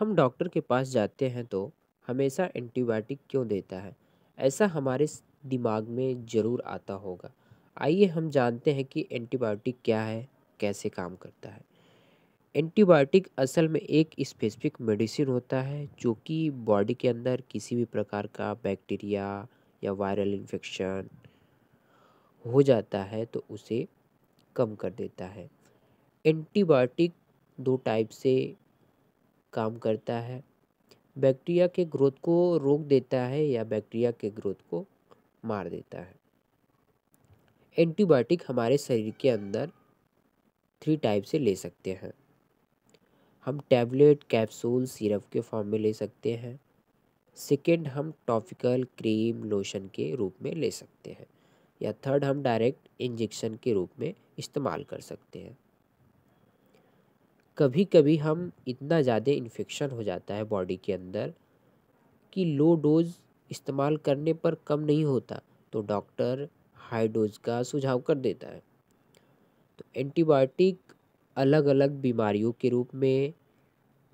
हम डॉक्टर के पास जाते हैं तो हमेशा एंटीबायोटिक क्यों देता है ऐसा हमारे दिमाग में ज़रूर आता होगा आइए हम जानते हैं कि एंटीबायोटिक क्या है कैसे काम करता है एंटीबायोटिक असल में एक स्पेसिफिक मेडिसिन होता है जो कि बॉडी के अंदर किसी भी प्रकार का बैक्टीरिया या वायरल इन्फेक्शन हो जाता है तो उसे कम कर देता है एंटीबायोटिक दो टाइप से काम करता है बैक्टीरिया के ग्रोथ को रोक देता है या बैक्टीरिया के ग्रोथ को मार देता है एंटीबायोटिक हमारे शरीर के अंदर थ्री टाइप से ले सकते हैं हम टैबलेट कैप्सूल सिरप के फॉर्म में ले सकते हैं सेकेंड हम टॉपिकल क्रीम लोशन के रूप में ले सकते हैं या थर्ड हम डायरेक्ट इंजेक्शन के रूप में इस्तेमाल कर सकते हैं कभी कभी हम इतना ज़्यादा इन्फेक्शन हो जाता है बॉडी के अंदर कि लो डोज़ इस्तेमाल करने पर कम नहीं होता तो डॉक्टर हाई डोज का सुझाव कर देता है तो एंटीबायोटिक अलग अलग बीमारियों के रूप में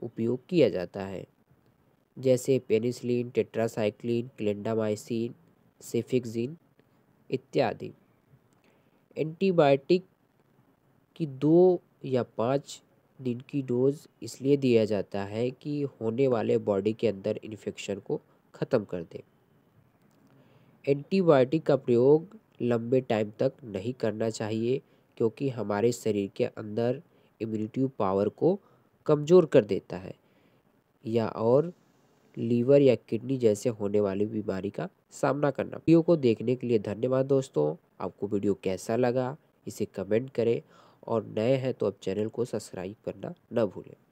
उपयोग किया जाता है जैसे पेनिसिलिन टेट्रासाइक्लिन क्लेंडामाइसिन सेफिक्सिन इत्यादि एंटीबायोटिक की दो या पांच दिन की डोज़ इसलिए दिया जाता है कि होने वाले बॉडी के अंदर इन्फेक्शन को ख़त्म कर दे एंटीबायोटिक का प्रयोग लंबे टाइम तक नहीं करना चाहिए क्योंकि हमारे शरीर के अंदर इम्यूनिटी पावर को कमज़ोर कर देता है या और लीवर या किडनी जैसे होने वाली बीमारी का सामना करना वीडियो को देखने के लिए धन्यवाद दोस्तों आपको वीडियो कैसा लगा इसे कमेंट करें और नए हैं तो अब चैनल को सब्सक्राइब करना ना भूलें